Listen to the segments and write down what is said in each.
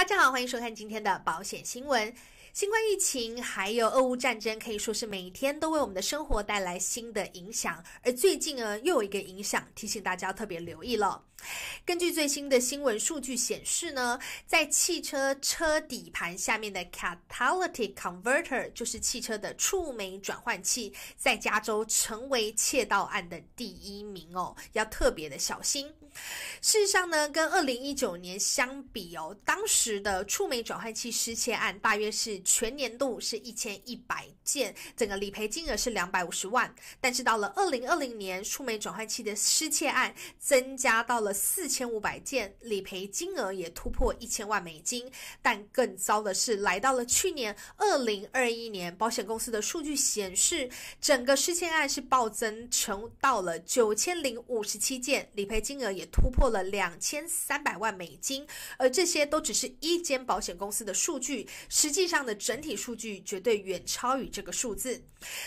大家好，欢迎收看今天的保险新闻。新冠疫情还有俄乌战争，可以说是每一天都为我们的生活带来新的影响。而最近呢，又有一个影响提醒大家特别留意了。根据最新的新闻数据显示呢，在汽车车底盘下面的 catalytic converter 就是汽车的触媒转换器，在加州成为窃盗案的第一名哦，要特别的小心。事实上呢，跟二零一九年相比哦，当时的触媒转换器失窃案大约是。全年度是一千一百件，整个理赔金额是两百五十万。但是到了二零二零年，数媒转换器的失窃案增加到了四千五百件，理赔金额也突破一千万美金。但更糟的是，来到了去年二零二一年，保险公司的数据显示，整个失窃案是暴增成到了九千零五十七件，理赔金额也突破了两千三百万美金。而这些都只是一间保险公司的数据，实际上呢？整体数据绝对远超于这个数字。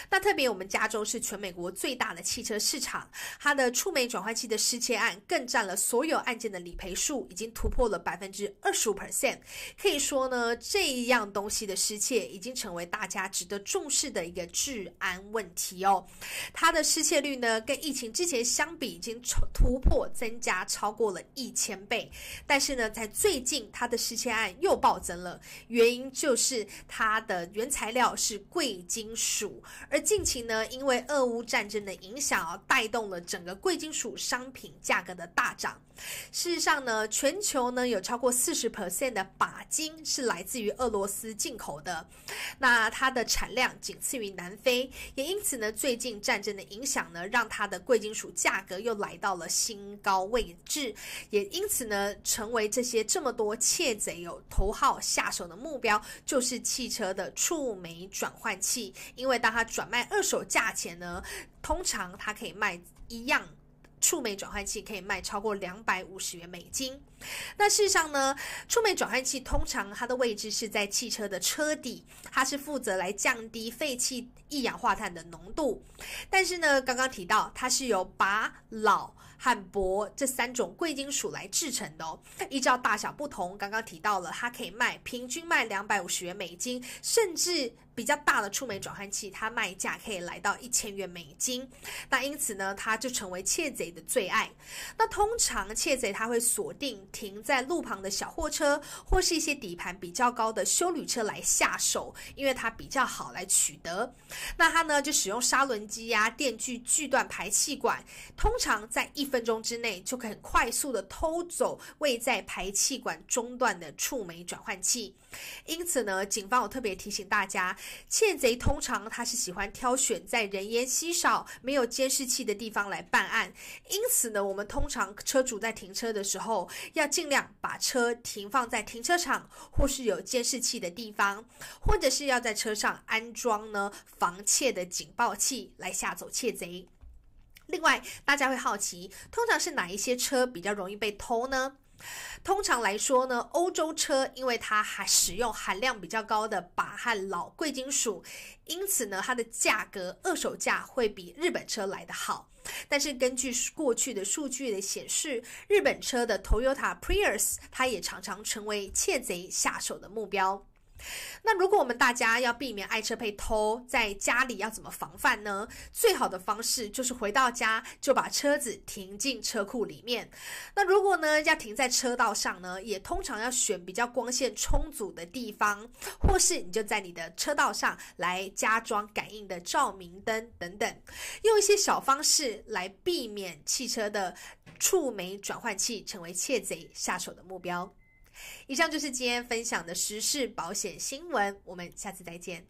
那特别，我们加州是全美国最大的汽车市场，它的触媒转换器的失窃案更占了所有案件的理赔数，已经突破了百分之二十五 percent。可以说呢，这一样东西的失窃已经成为大家值得重视的一个治安问题哦。它的失窃率呢，跟疫情之前相比已经突破增加超过了一千倍。但是呢，在最近，它的失窃案又暴增了，原因就是。它的原材料是贵金属，而近期呢，因为俄乌战争的影响啊，带动了整个贵金属商品价格的大涨。事实上呢，全球呢有超过四十的钯金是来自于俄罗斯进口的，那它的产量仅次于南非，也因此呢，最近战争的影响呢，让它的贵金属价格又来到了新高位置，也因此呢，成为这些这么多窃贼有头号下手的目标，就是。汽车的触媒转换器，因为当它转卖二手价钱呢，通常它可以卖一样触媒转换器可以卖超过两百五十元美金。那事实上呢，触媒转换器通常它的位置是在汽车的车底，它是负责来降低废气一氧化碳的浓度。但是呢，刚刚提到它是由把老。汉铂这三种贵金属来制成的哦。依照大小不同，刚刚提到了，它可以卖平均卖两百五十元美金，甚至比较大的触媒转换器，它卖价可以来到一千元美金。那因此呢，它就成为窃贼的最爱。那通常窃贼他会锁定停在路旁的小货车或是一些底盘比较高的修理车来下手，因为它比较好来取得。那他呢就使用砂轮机呀、电锯锯断排气管，通常在一。分钟之内就可以快速的偷走位在排气管中段的触媒转换器，因此呢，警方有特别提醒大家，窃贼通常他是喜欢挑选在人烟稀少、没有监视器的地方来办案，因此呢，我们通常车主在停车的时候要尽量把车停放在停车场或是有监视器的地方，或者是要在车上安装呢防窃的警报器来吓走窃贼。另外，大家会好奇，通常是哪一些车比较容易被偷呢？通常来说呢，欧洲车，因为它还使用含量比较高的钯和老贵金属，因此呢，它的价格二手价会比日本车来得好。但是根据过去的数据的显示，日本车的 Toyota Prius 它也常常成为窃贼下手的目标。那如果我们大家要避免爱车被偷，在家里要怎么防范呢？最好的方式就是回到家就把车子停进车库里面。那如果呢要停在车道上呢，也通常要选比较光线充足的地方，或是你就在你的车道上来加装感应的照明灯等等，用一些小方式来避免汽车的触媒转换器成为窃贼下手的目标。以上就是今天分享的时事保险新闻，我们下次再见。